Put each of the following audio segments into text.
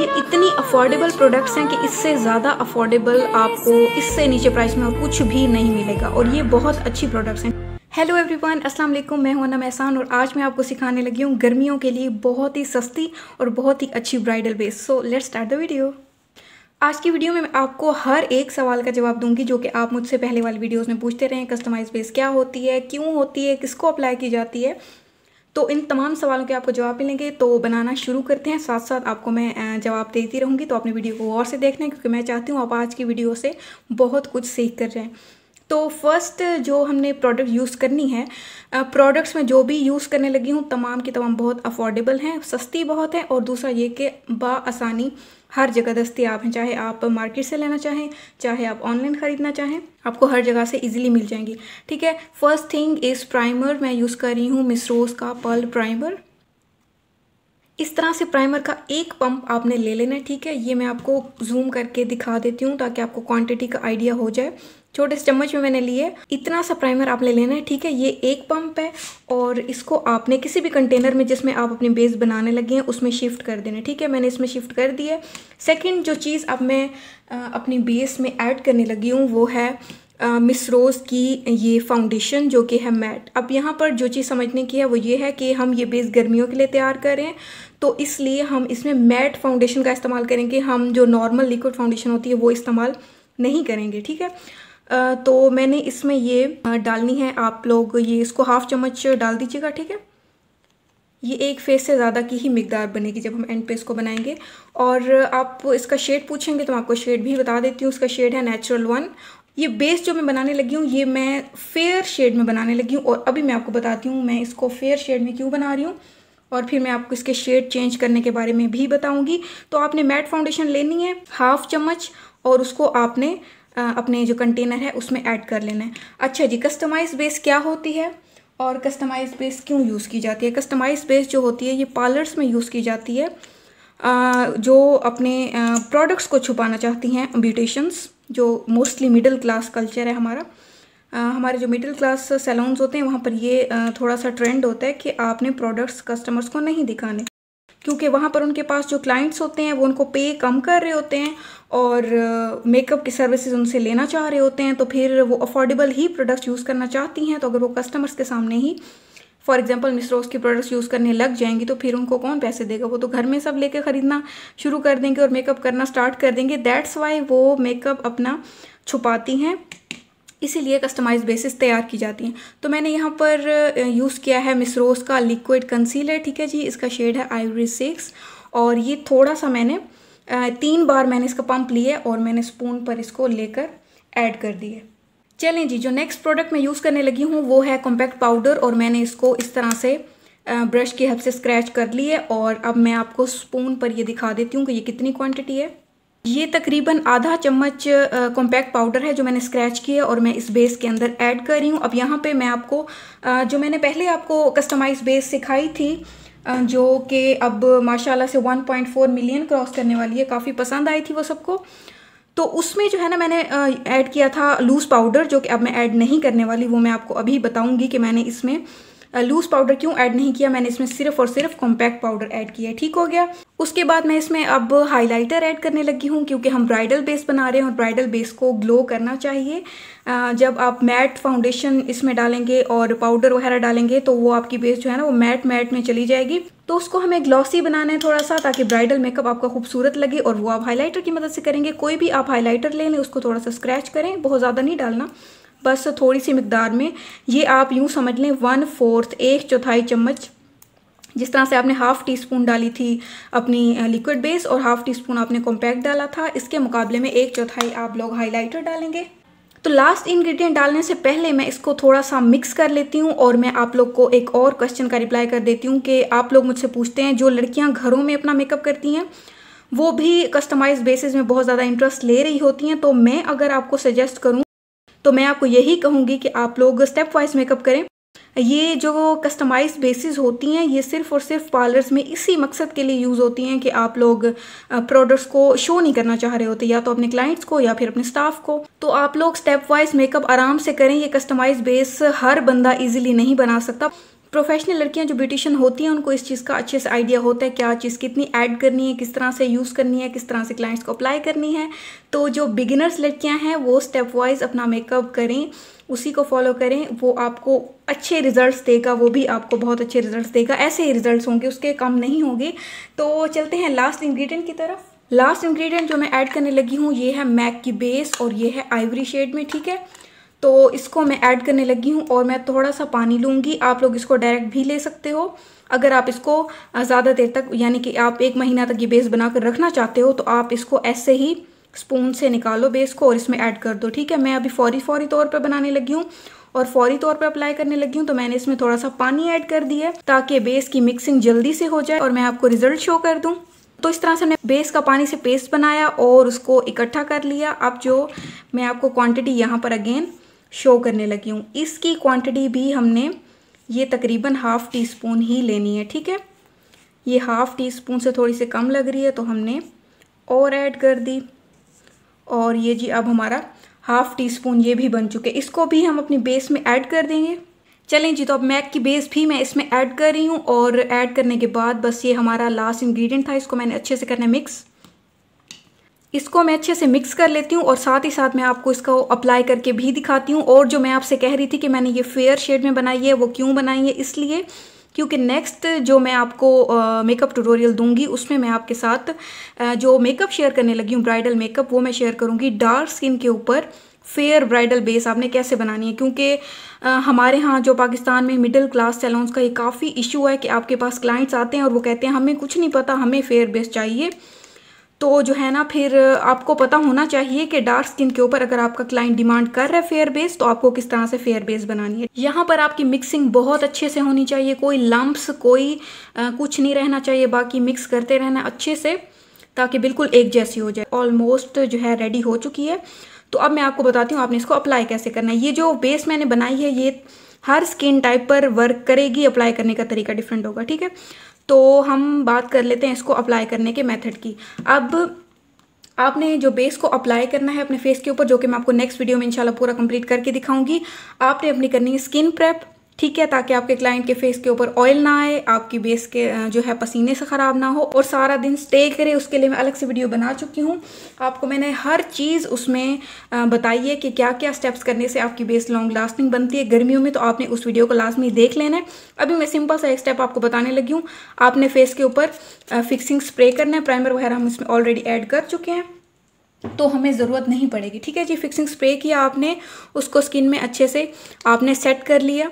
ये इतनी affordable products हैं कि इससे ज़्यादा अफोर्डेबल आपको इससे नीचे प्राइस में और कुछ भी नहीं मिलेगा और ये बहुत अच्छी प्रोडक्ट्स हैं हेलो एवरीवन अस्सलाम वालेकुम मैं हूं एहसान और आज मैं आपको सिखाने लगी हूँ गर्मियों के लिए बहुत ही सस्ती और बहुत ही अच्छी bridal base so let's start the video आज की वीडियो में मैं आपको हर एक सवाल का जवाब दूंगी जो कि आप मुझसे पहले वाली वीडियोस में पूछते रहे कस्टमाइज बेस क्या होती है क्यों होती है किसको अप्लाई की जाती है तो इन तमाम सवालों के आपको जवाब मिलेंगे तो बनाना शुरू करते हैं साथ साथ आपको मैं जवाब देती रहूँगी तो अपनी वीडियो को और से देखना क्योंकि मैं चाहती हूँ आप आज की वीडियो से बहुत कुछ सीख कर रहे हैं तो फर्स्ट जो हमने प्रोडक्ट यूज़ करनी है प्रोडक्ट्स में जो भी यूज़ करने लगी हूँ तमाम की तमाम बहुत अफोर्डेबल हैं सस्ती बहुत है और दूसरा ये कि बासानी हर जगह दस्तियाब हैं चाहे आप मार्केट से लेना चाहें चाहे आप ऑनलाइन ख़रीदना चाहें आपको हर जगह से इजीली मिल जाएंगी ठीक है फर्स्ट थिंग इज़ प्राइमर मैं यूज़ कर रही हूँ मिसरोज़ का पर्ल प्राइमर इस तरह से प्राइमर का एक पंप आपने ले लेना है ठीक है ये मैं आपको जूम करके दिखा देती हूँ ताकि आपको क्वांटिटी का आइडिया हो जाए छोटे से चम्मच में मैंने लिए इतना सा प्राइमर आप ले लेना है ठीक है ये एक पंप है और इसको आपने किसी भी कंटेनर में जिसमें आप अपनी बेस बनाने लगे हैं उसमें शिफ्ट कर देना ठीक है मैंने इसमें शिफ्ट कर दिया सेकंड जो चीज़ अब मैं अपनी बेस में ऐड करने लगी हूँ वो है मिस रोज़ की ये फाउंडेशन जो कि है मैट अब यहाँ पर जो चीज़ समझने की है वो ये है कि हम ये बेस गर्मियों के लिए तैयार करें तो इसलिए हम इसमें मैट फाउंडेशन का इस्तेमाल करेंगे हम जो नॉर्मल लिक्विड फाउंडेशन होती है वो इस्तेमाल नहीं करेंगे ठीक है तो मैंने इसमें ये डालनी है आप लोग ये इसको हाफ चम्मच डाल दीजिएगा ठीक है ये एक फेस से ज़्यादा की ही मकदार बनेगी जब हम एंड पे इसको बनाएंगे और आप इसका शेड पूछेंगे तो मैं आपको शेड भी बता देती हूँ इसका शेड है नेचुरल वन ये बेस जो मैं बनाने लगी हूँ ये मैं फेयर शेड में बनाने लगी हूँ और अभी मैं आपको बताती हूँ मैं इसको फेयर शेड में क्यों बना रही हूँ और फिर मैं आपको इसके शेड चेंज करने के बारे में भी बताऊँगी तो आपने मैट फाउंडेशन लेनी है हाफ चम्मच और उसको आपने अपने जो कंटेनर है उसमें ऐड कर लेना है अच्छा जी कस्टमाइज बेस क्या होती है और कस्टमाइज बेस क्यों यूज़ की जाती है कस्टमाइज बेस जो होती है ये पार्लर्स में यूज़ की जाती है जो अपने प्रोडक्ट्स को छुपाना चाहती हैं ब्यूटिशंस जो मोस्टली मिडिल क्लास कल्चर है हमारा हमारे जो मिडिल क्लास सैलून्स होते हैं वहाँ पर ये थोड़ा सा ट्रेंड होता है कि आपने प्रोडक्ट्स कस्टमर्स को नहीं दिखाने क्योंकि वहाँ पर उनके पास जो क्लाइंट्स होते हैं वो उनको पे कम कर रहे होते हैं और मेकअप uh, की सर्विसेज उनसे लेना चाह रहे होते हैं तो फिर वो अफोर्डेबल ही प्रोडक्ट्स यूज़ करना चाहती हैं तो अगर वो कस्टमर्स के सामने ही फॉर एग्जाम्पल मिसरोज के प्रोडक्ट्स यूज़ करने लग जाएंगी तो फिर उनको कौन पैसे देगा वो तो घर में सब लेके ख़रीदना शुरू कर देंगे और मेकअप करना स्टार्ट कर देंगे दैट्स वाई वो मेकअप अपना छुपाती हैं इसीलिए कस्टमाइज बेसिस तैयार की जाती हैं तो मैंने यहाँ पर यूज़ किया है मिसरोज़ का लिक्विड कंसीलर ठीक है जी इसका शेड है आईवरी सिक्स और ये थोड़ा सा मैंने तीन बार मैंने इसका पंप लिया और मैंने स्पून पर इसको लेकर ऐड कर दिए चलें जी जो नेक्स्ट प्रोडक्ट मैं यूज़ करने लगी हूँ वो है कॉम्पैक्ट पाउडर और मैंने इसको इस तरह से ब्रश की हेल्प से स्क्रैच कर लिए और अब मैं आपको स्पून पर ये दिखा देती हूँ कि ये कितनी क्वांटिटी है ये तकरीबन आधा चम्मच कॉम्पैक्ट पाउडर है जो मैंने स्क्रैच किया और मैं इस बेस के अंदर ऐड कर रही हूँ अब यहाँ पे मैं आपको जो मैंने पहले आपको कस्टमाइज बेस सिखाई थी जो कि अब माशाल्लाह से 1.4 मिलियन क्रॉस करने वाली है काफ़ी पसंद आई थी वो सबको तो उसमें जो है ना मैंने ऐड किया था लूज़ पाउडर जो कि अब मैं ऐड नहीं करने वाली वो मैं आपको अभी बताऊँगी कि मैंने इसमें लूज़ पाउडर क्यों ऐड नहीं किया मैंने इसमें सिर्फ और सिर्फ कॉम्पैक्ट पाउडर ऐड किया ठीक हो गया उसके बाद मैं इसमें अब हाइलाइटर ऐड करने लगी हूँ क्योंकि हम ब्राइडल बेस बना रहे हैं और ब्राइडल बेस को ग्लो करना चाहिए जब आप मैट फाउंडेशन इसमें डालेंगे और पाउडर वगैरह डालेंगे तो वो आपकी बेस जो है ना वो मैट मैट में चली जाएगी तो उसको हमें ग्लॉसी बनाना है थोड़ा सा ताकि ब्राइडल मेकअप आपका खूबसूरत लगे और वो आप हाईलाइटर की मदद से करेंगे कोई भी आप हाईलाइटर ले लें उसको थोड़ा सा स्क्रैच करें बहुत ज़्यादा नहीं डालना बस थोड़ी सी मकदार में ये आप यूँ समझ लें वन फोर्थ एक चौथाई चम्मच जिस तरह से आपने हाफ़ टी स्पून डाली थी अपनी लिक्विड बेस और हाफ़ टी स्पून आपने कॉम्पैक्ट डाला था इसके मुकाबले में एक चौथाई आप लोग हाइलाइटर डालेंगे तो लास्ट इंग्रेडिएंट डालने से पहले मैं इसको थोड़ा सा मिक्स कर लेती हूँ और मैं आप लोग को एक और क्वेश्चन का रिप्लाई कर देती हूँ कि आप लोग मुझसे पूछते हैं जो लड़कियाँ घरों में अपना मेकअप करती हैं वो भी कस्टमाइज बेसिस में बहुत ज़्यादा इंटरेस्ट ले रही होती हैं तो मैं अगर आपको सजेस्ट करूँ तो मैं आपको यही कहूँगी कि आप लोग स्टेप वाइज मेकअप करें ये जो कस्टमाइज बेसिस होती हैं ये सिर्फ और सिर्फ पार्लर्स में इसी मकसद के लिए यूज़ होती हैं कि आप लोग प्रोडक्ट्स को शो नहीं करना चाह रहे होते या तो अपने क्लाइंट्स को या फिर अपने स्टाफ को तो आप लोग स्टेप वाइज मेकअप आराम से करें ये कस्टमाइज बेस हर बंदा इजीली नहीं बना सकता प्रोफेशनल लड़कियां जो ब्यूटिशन होती हैं उनको इस चीज़ का अच्छे से आइडिया होता है क्या चीज़ कितनी ऐड करनी है किस तरह से यूज़ करनी है किस तरह से क्लाइंट्स को अप्लाई करनी है तो जो बिगिनर्स लड़कियां हैं वो स्टेप वाइज अपना मेकअप करें उसी को फॉलो करें वो आपको अच्छे रिजल्ट्स देगा वो भी आपको बहुत अच्छे रिजल्ट्स देगा ऐसे ही रिजल्ट होंगे उसके कम नहीं होंगे तो चलते हैं लास्ट इन्ग्रीडियंट की तरफ लास्ट इन्ग्रीडियंट जो मैं ऐड करने लगी हूँ ये है मैक की बेस और ये है आइवरी शेड में ठीक है तो इसको मैं ऐड करने लगी हूँ और मैं थोड़ा सा पानी लूँगी आप लोग इसको डायरेक्ट भी ले सकते हो अगर आप इसको ज़्यादा देर तक यानी कि आप एक महीना तक ये बेस बना कर रखना चाहते हो तो आप इसको ऐसे ही स्पून से निकालो बेस को और इसमें ऐड कर दो ठीक है मैं अभी फौरी फौरी तौर पर बनाने लगी हूँ और फौरी तौर पर अप्लाई करने लगी हूँ तो मैंने इसमें थोड़ा सा पानी ऐड कर दिया है ताकि बेस की मिक्सिंग जल्दी से हो जाए और मैं आपको रिजल्ट शो कर दूँ तो इस तरह से मैं बेस का पानी से पेस्ट बनाया और उसको इकट्ठा कर लिया अब जो मैं आपको क्वांटिटी यहाँ पर अगेन शो करने लगी हूँ इसकी क्वांटिटी भी हमने ये तकरीबन हाफ़ टी स्पून ही लेनी है ठीक है ये हाफ़ टी स्पून से थोड़ी सी कम लग रही है तो हमने और ऐड कर दी और ये जी अब हमारा हाफ़ टी स्पून ये भी बन चुके इसको भी हम अपनी बेस में ऐड कर देंगे चलें जी तो अब मैक की बेस भी मैं इसमें ऐड कर रही हूँ और ऐड करने के बाद बस ये हमारा लास्ट इंग्रेडिएंट था इसको मैंने अच्छे से करना मिक्स इसको मैं अच्छे से मिक्स कर लेती हूँ और साथ ही साथ मैं आपको इसका अप्लाई करके भी दिखाती हूँ और जो मैं आपसे कह रही थी कि मैंने ये फेयर शेड में बनाई है वो क्यों बनाई है इसलिए क्योंकि नेक्स्ट जो मैं आपको मेकअप ट्यूटोरियल दूंगी उसमें मैं आपके साथ जो मेकअप शेयर करने लगी हूँ ब्राइडल मेकअप वो मैं शेयर करूँगी डार्क स्किन के ऊपर फेयर ब्राइडल बेस आपने कैसे बनानी है क्योंकि हमारे यहाँ जो पाकिस्तान में मिडिल क्लास सैलॉन्स का ये काफ़ी इशू है कि आपके पास क्लाइंट्स आते हैं और वो कहते हैं हमें कुछ नहीं पता हमें फेयर बेस चाहिए तो जो है ना फिर आपको पता होना चाहिए कि डार्क स्किन के ऊपर अगर आपका क्लाइंट डिमांड कर रहा है फेयर बेस तो आपको किस तरह से फेयर बेस बनानी है यहाँ पर आपकी मिक्सिंग बहुत अच्छे से होनी चाहिए कोई लम्ब्स कोई आ, कुछ नहीं रहना चाहिए बाकी मिक्स करते रहना अच्छे से ताकि बिल्कुल एक जैसी हो जाए ऑलमोस्ट जो है रेडी हो चुकी है तो अब मैं आपको बताती हूँ आपने इसको अप्लाई कैसे करना है ये जो बेस मैंने बनाई है ये हर स्किन टाइप पर वर्क करेगी अप्लाई करने का तरीका डिफरेंट होगा ठीक है तो हम बात कर लेते हैं इसको अप्लाई करने के मेथड की अब आपने जो बेस को अप्लाई करना है अपने फेस के ऊपर जो कि मैं आपको नेक्स्ट वीडियो में इंशाल्लाह पूरा कंप्लीट करके दिखाऊंगी आपने अपनी करनी है स्किन प्रेप ठीक है ताकि आपके क्लाइंट के फेस के ऊपर ऑयल ना आए आपकी बेस के जो है पसीने से ख़राब ना हो और सारा दिन स्टे करे उसके लिए मैं अलग से वीडियो बना चुकी हूँ आपको मैंने हर चीज़ उसमें बताई है कि क्या क्या स्टेप्स करने से आपकी बेस लॉन्ग लास्टिंग बनती है गर्मियों में तो आपने उस वीडियो को लाजमी देख लेना है अभी मैं सिंपल सा एक स्टेप आपको बताने लगी हूँ आपने फेस के ऊपर फिक्सिंग स्प्रे करना है प्राइमर वगैरह हम इसमें ऑलरेडी एड कर चुके हैं तो हमें ज़रूरत नहीं पड़ेगी ठीक है जी फिक्सिंग स्प्रे किया आपने उसको स्किन में अच्छे से आपने सेट कर लिया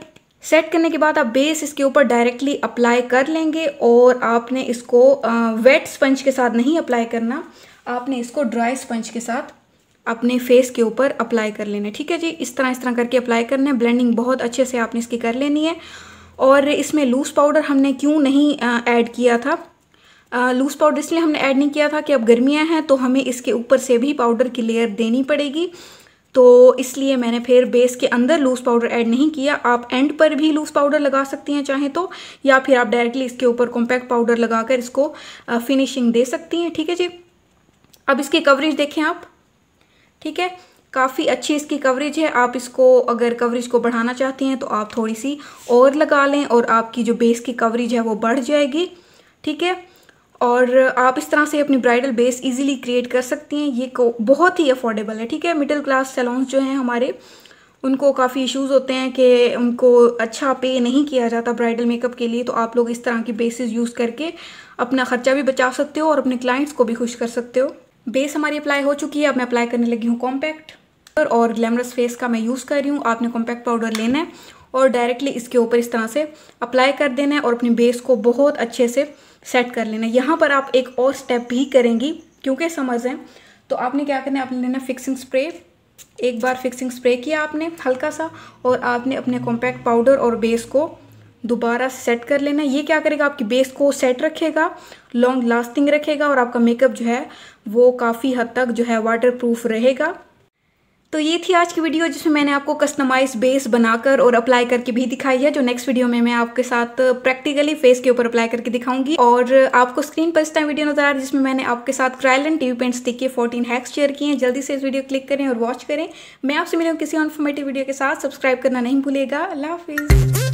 सेट करने के बाद आप बेस इसके ऊपर डायरेक्टली अप्लाई कर लेंगे और आपने इसको वेट स्पंज के साथ नहीं अप्लाई करना आपने इसको ड्राई स्पंज के साथ अपने फेस के ऊपर अप्लाई कर लेना ठीक है जी इस तरह इस तरह करके अप्लाई करना है ब्लेंडिंग बहुत अच्छे से आपने इसकी कर लेनी है और इसमें लूज़ पाउडर हमने क्यों नहीं ऐड किया था लूज़ पाउडर इसलिए हमने ऐड नहीं किया था कि अब गर्मियाँ हैं तो हमें इसके ऊपर से भी पाउडर की लेयर देनी पड़ेगी तो इसलिए मैंने फिर बेस के अंदर लूज़ पाउडर ऐड नहीं किया आप एंड पर भी लूज़ पाउडर लगा सकती हैं चाहें तो या फिर आप डायरेक्टली इसके ऊपर कॉम्पैक्ट पाउडर लगाकर इसको फिनिशिंग दे सकती हैं ठीक है जी अब इसकी कवरेज देखें आप ठीक है काफ़ी अच्छी इसकी कवरेज है आप इसको अगर कवरेज को बढ़ाना चाहती हैं तो आप थोड़ी सी और लगा लें और आपकी जो बेस की कवरेज है वो बढ़ जाएगी ठीक है और आप इस तरह से अपनी ब्राइडल बेस इजीली क्रिएट कर सकती हैं ये को बहुत ही अफोर्डेबल है ठीक है मिडिल क्लास सैलॉन्स जो हैं हमारे उनको काफ़ी इश्यूज़ होते हैं कि उनको अच्छा पे नहीं किया जाता ब्राइडल मेकअप के लिए तो आप लोग इस तरह की बेसिस यूज़ करके अपना ख़र्चा भी बचा सकते हो और अपने क्लाइंट्स को भी खुश कर सकते हो बेस हमारी अप्लाई हो चुकी है अब मैं अप्लाई करने लगी हूँ कॉम्पैक्ट और ग्लैमरस फेस का मैं यूज़ कर रही हूँ आपने कॉम्पैक्ट पाउडर लेना है और डायरेक्टली इसके ऊपर इस तरह से अप्लाई कर देना है और अपनी बेस को बहुत अच्छे से सेट कर लेना यहाँ पर आप एक और स्टेप भी करेंगी क्योंकि समझ है तो आपने क्या करना है आपने लेना फिक्सिंग स्प्रे एक बार फिक्सिंग स्प्रे किया आपने हल्का सा और आपने अपने कॉम्पैक्ट पाउडर और बेस को दोबारा सेट कर लेना ये क्या करेगा आपकी बेस को सेट रखेगा लॉन्ग लास्टिंग रखेगा और आपका मेकअप जो है वो काफ़ी हद तक जो है वाटर प्रूफ रहेगा तो ये थी आज की वीडियो जिसमें मैंने आपको कस्टमाइज बेस बनाकर और अप्लाई करके भी दिखाई है जो नेक्स्ट वीडियो में मैं आपके साथ प्रैक्टिकली uh, फेस के ऊपर अप्लाई करके दिखाऊंगी और uh, आपको स्क्रीन पर इस टाइम वीडियो नजर आ रहा है जिसमें मैंने आपके साथ क्रायल एंड टीवी पेंट्स देख के फोर्टीन हैक्स शेयर किए हैं जल्दी से इस वीडियो क्लिक करें और वॉच करें मैं आपसे मिलूँ किसी इन्फॉर्मेटिव वीडियो के साथ सब्सक्राइब करना नहीं भूलेगा अल्लाह हाफिज़